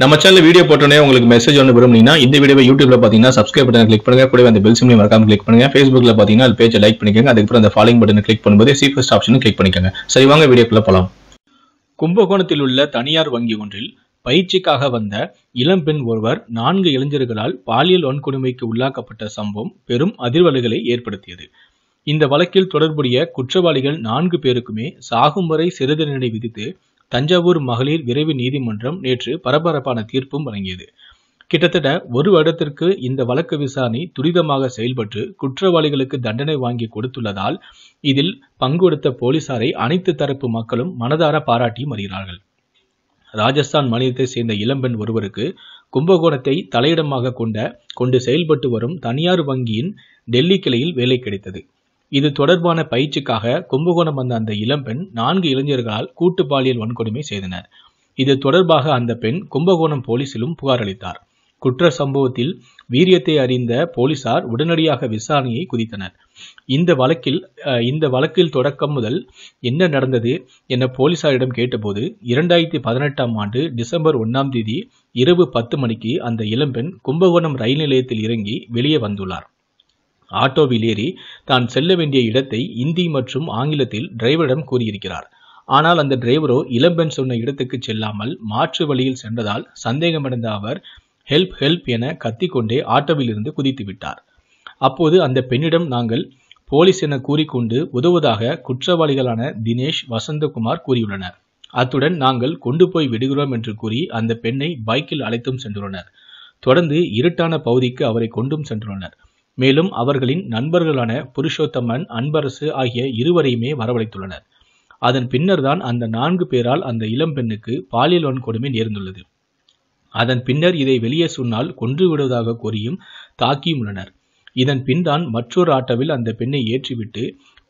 நம்ம channel video போட்டோன்னே உங்களுக்கு மெசேஜ் ஒன்று விரும்புனீங்கன்னா இந்த வீடியோ யூடியூப்ல பார்த்தீங்கன்னா சப்ஸ்கிரைப் பட்டன் கிளிக் பண்ணுங்க கூட அந்த பெல் சிம்லையும் மறக்காம கிளிக் பண்ணுங்க ஃபேஸ்புக்ல பார்த்தீங்கன்னா அது பேஜை லைக் பண்ணிக்கோங்க அதுக்கப்புறம் அந்த ஃபாலோ பட்டன் கிளிக் பண்ணும்போது சி ஃபர்ஸ்ட் ஆப்ஷனும் கிளிக் பண்ணிக்கோங்க சரி வாங்க வீடியோக்குள்ள போகலாம் கும்பகோணத்தில் உள்ள தனியார் வங்கி ஒன்றில் பயிற்சிக்காக வந்த இளம்பெண் ஒருவர் நான்கு இளைஞர்களால் பாலியல் வன்கொடுமைக்கு உள்ளாக்கப்பட்ட சம்பவம் பெரும் அதிர்வலைகளை ஏற்படுத்தியது இந்த வழக்கில் தொடர்புடைய குற்றவாளிகள் நான்கு பேருக்குமே சாகும் வரை சிறை விதித்து தஞ்சாவூர் மகளிர் விரைவு நீதிமன்றம் நேற்று பரபரப்பான தீர்ப்பும் வழங்கியது கிட்டத்தட்ட ஒரு வருடத்திற்கு இந்த வழக்கு விசாரணை துரிதமாக செயல்பட்டு குற்றவாளிகளுக்கு தண்டனை வாங்கி கொடுத்துள்ளதால் இதில் பங்கெடுத்த போலீசாரை அனைத்து தரப்பு மக்களும் மனதார பாராட்டி வருகிறார்கள் ராஜஸ்தான் மாநிலத்தை சேர்ந்த இளம்பெண் ஒருவருக்கு கும்பகோணத்தை தலையிடமாக கொண்ட கொண்டு செயல்பட்டு வரும் தனியார் வங்கியின் டெல்லி கிளையில் வேலை கிடைத்தது இது தொடர்பான பயிற்சிக்காக கும்பகோணம் வந்த அந்த இளம்பெண் நான்கு இளைஞர்களால் கூட்டு பாலியல் வன்கொடுமை செய்தனர் இது தொடர்பாக அந்த பெண் கும்பகோணம் போலீசிலும் புகார் அளித்தார் குற்ற சம்பவத்தில் வீரியத்தை அறிந்த போலீசார் உடனடியாக விசாரணையை குதித்தனர் இந்த வழக்கில் இந்த வழக்கில் தொடக்கம் முதல் என்ன நடந்தது என போலீசாரிடம் கேட்டபோது இரண்டாயிரத்தி பதினெட்டாம் ஆண்டு டிசம்பர் ஒன்றாம் தேதி இரவு பத்து மணிக்கு அந்த இளம்பெண் கும்பகோணம் ரயில் நிலையத்தில் இறங்கி வெளியே வந்துள்ளார் ஆட்டோவில் ஏறி தான் செல்ல வேண்டிய இடத்தை இந்தி மற்றும் ஆங்கிலத்தில் டிரைவரிடம் கூறியிருக்கிறார் ஆனால் அந்த டிரைவரோ இளம்பெண் சொன்ன இடத்துக்கு செல்லாமல் மாற்று வழியில் சென்றதால் சந்தேகமடைந்த அவர் ஹெல்ப் ஹெல்ப் என கத்திக்கொண்டே ஆட்டோவிலிருந்து குதித்து விட்டார் அப்போது அந்த பெண்ணிடம் நாங்கள் போலீஸ் என கூறிக்கொண்டு உதவுவதாக குற்றவாளிகளான தினேஷ் வசந்தகுமார் கூறியுள்ளனர் அத்துடன் நாங்கள் கொண்டு போய் விடுகிறோம் என்று கூறி அந்த பெண்ணை பைக்கில் அழைத்தும் சென்றுள்ளனர் தொடர்ந்து இருட்டான பகுதிக்கு அவரை கொண்டும் சென்றுள்ளனர் மேலும் அவர்களின் நண்பர்களான புருஷோத்தமன் அன்பரசு ஆகிய இருவரையுமே வரவழைத்துள்ளனர் அதன் பின்னர்தான் அந்த நான்கு பேரால் அந்த இளம் பெண்ணுக்கு பாலியல் வன்கொடுமை நேர்ந்துள்ளது அதன் பின்னர் இதை வெளியே சொன்னால் கொன்று விடுவதாக கூறியும் தாக்கியும் உள்ளனர் இதன் பின் தான் மற்றொரு ஆட்டோவில் அந்த பெண்ணை ஏற்றிவிட்டு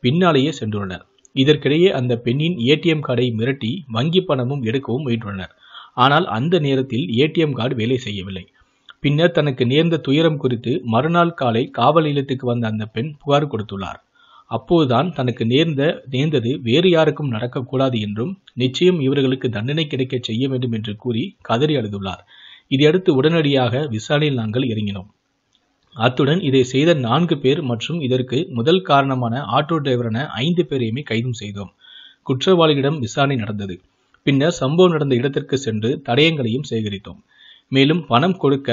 பின்னாலேயே சென்றுள்ளனர் இதற்கிடையே அந்த பெண்ணின் ஏடிஎம் கார்டை மிரட்டி வங்கி பணமும் எடுக்கவும் முயன்றுள்ளனர் ஆனால் அந்த நேரத்தில் ஏடிஎம் கார்டு வேலை செய்யவில்லை பின்னர் தனக்கு நேர்ந்த துயரம் குறித்து மறுநாள் காலை காவல் நிலையத்துக்கு வந்த அந்த பெண் புகார் கொடுத்துள்ளார் அப்போதுதான் தனக்கு நேர்ந்த நேர்ந்தது வேறு யாருக்கும் நடக்கக்கூடாது என்றும் நிச்சயம் இவர்களுக்கு தண்டனை கிடைக்க செய்ய வேண்டும் என்று கூறி கதறி அழுதுள்ளார் இதையடுத்து உடனடியாக விசாரணையில் நாங்கள் இறங்கினோம் அத்துடன் இதை செய்த நான்கு பேர் மற்றும் இதற்கு முதல் காரணமான ஆட்டோ டிரைவரான ஐந்து பேரையுமே கைதும் செய்தோம் குற்றவாளியிடம் விசாரணை நடந்தது பின்னர் சம்பவம் நடந்த இடத்திற்கு சென்று தடயங்களையும் சேகரித்தோம் மேலும் பணம் கொடுக்க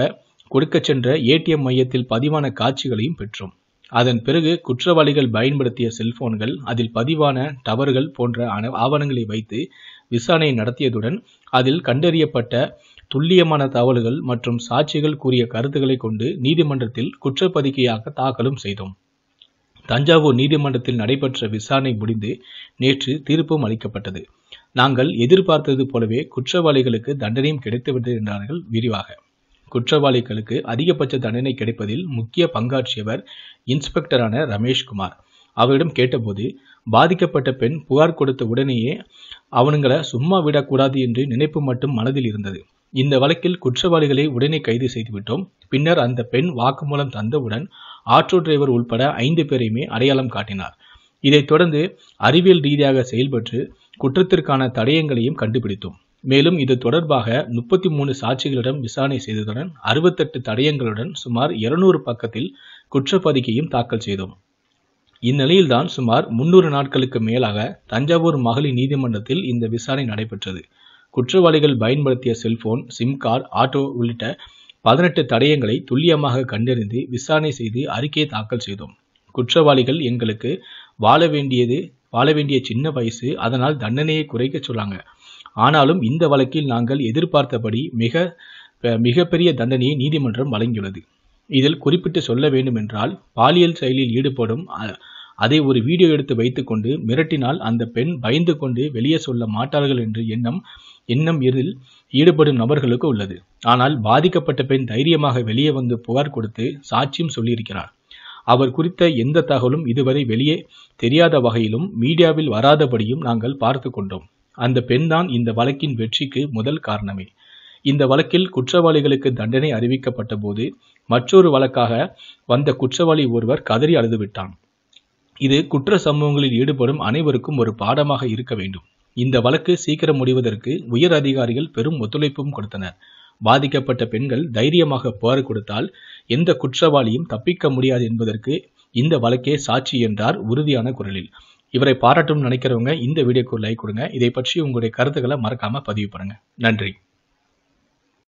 கொடுக்க சென்ற ஏடிஎம் மையத்தில் பதிவான காட்சிகளையும் பெற்றோம் அதன் பிறகு குற்றவாளிகள் பயன்படுத்திய செல்போன்கள் அதில் பதிவான டவர்கள் போன்ற ஆவணங்களை வைத்து விசாரணை நடத்தியதுடன் அதில் கண்டறியப்பட்ட துல்லியமான தகவல்கள் மற்றும் சாட்சிகள் கூறிய கருத்துக்களை கொண்டு நீதிமன்றத்தில் குற்றப்பதிக்கையாக தாக்கலும் செய்தோம் தஞ்சாவூர் நீதிமன்றத்தில் நடைபெற்ற விசாரணை முடிந்து நேற்று தீர்ப்பும் அளிக்கப்பட்டது நாங்கள் எதிர்பார்த்தது போலவே குற்றவாளிகளுக்கு தண்டனையும் கிடைத்துவிட்டது என்றார்கள் விரிவாக குற்றவாளிகளுக்கு அதிகபட்ச தண்டனை கிடைப்பதில் முக்கிய பங்காற்றியவர் இன்ஸ்பெக்டரான ரமேஷ்குமார் அவரிடம் கேட்டபோது பாதிக்கப்பட்ட பெண் புகார் கொடுத்த உடனேயே அவனுங்களை சும்மா விடக்கூடாது என்று நினைப்பு மட்டும் மனதில் இருந்தது இந்த வழக்கில் குற்றவாளிகளை உடனே கைது செய்துவிட்டோம் பின்னர் அந்த பெண் வாக்குமூலம் தந்தவுடன் ஆட்டோ டிரைவர் உள்பட ஐந்து பேரையுமே அடையாளம் காட்டினார் இதைத் தொடர்ந்து அறிவியல் ரீதியாக செயல்பட்டு குற்றத்திற்கான தடயங்களையும் கண்டுபிடித்தோம் மேலும் இது தொடர்பாக முப்பத்தி மூணு சாட்சிகளிடம் விசாரணை செய்ததுடன் அறுபத்தெட்டு தடயங்களுடன் சுமார் இருநூறு பக்கத்தில் குற்றப்பதிக்கையும் தாக்கல் செய்தோம் இந்நிலையில்தான் சுமார் முன்னூறு நாட்களுக்கு மேலாக தஞ்சாவூர் மகளிர் நீதிமன்றத்தில் இந்த விசாரணை நடைபெற்றது குற்றவாளிகள் பயன்படுத்திய செல்போன் சிம் கார்டு ஆட்டோ உள்ளிட்ட பதினெட்டு தடயங்களை துல்லியமாக கண்டறிந்து விசாரணை செய்து அறிக்கையை தாக்கல் செய்தோம் குற்றவாளிகள் எங்களுக்கு வாழ வேண்டியது வாழ வேண்டிய சின்ன வயசு அதனால் தண்டனையை குறைக்க சொல்லாங்க ஆனாலும் இந்த வழக்கில் நாங்கள் எதிர்பார்த்தபடி மிக மிகப்பெரிய தண்டனையை நீதிமன்றம் வழங்கியுள்ளது இதில் குறிப்பிட்டு சொல்ல வேண்டுமென்றால் பாலியல் செயலில் ஈடுபடும் அதை ஒரு வீடியோ எடுத்து வைத்துக்கொண்டு மிரட்டினால் அந்த பெண் பயந்து கொண்டு வெளியே சொல்ல மாட்டார்கள் என்று எண்ணம் எண்ணம் இதில் ஈடுபடும் நபர்களுக்கு உள்ளது ஆனால் பாதிக்கப்பட்ட பெண் தைரியமாக வெளியே வந்து புகார் கொடுத்து சாட்சியம் சொல்லியிருக்கிறார் அவர் குறித்த எந்த தகவலும் இதுவரை வெளியே தெரியாத வகையிலும் மீடியாவில் வராதபடியும் நாங்கள் பார்த்து கொண்டோம் அந்த பெண்தான் இந்த வழக்கின் வெற்றிக்கு முதல் காரணமே இந்த வழக்கில் குற்றவாளிகளுக்கு தண்டனை அறிவிக்கப்பட்ட போது மற்றொரு வழக்காக வந்த குற்றவாளி ஒருவர் கதறி அழுதுவிட்டான் இது குற்ற சம்பவங்களில் ஈடுபடும் அனைவருக்கும் ஒரு பாடமாக இருக்க வேண்டும் இந்த வழக்கு சீக்கிரம் முடிவதற்கு உயர் அதிகாரிகள் பெரும் ஒத்துழைப்பும் கொடுத்தனர் பாதிக்கப்பட்ட பெண்கள் தைரியமாக போர கொடுத்தால் எந்த குற்றவாளியும் தப்பிக்க முடியாது என்பதற்கு இந்த வழக்கே சாட்சி என்றார் உறுதியான குரலில் இவரை பாராட்டும் நினைக்கிறவங்க இந்த வீடியோக்கு லைக் கொடுங்க இதை பற்றி உங்களுடைய கருத்துக்களை மறக்காம பதிவு பண்ணுங்க நன்றி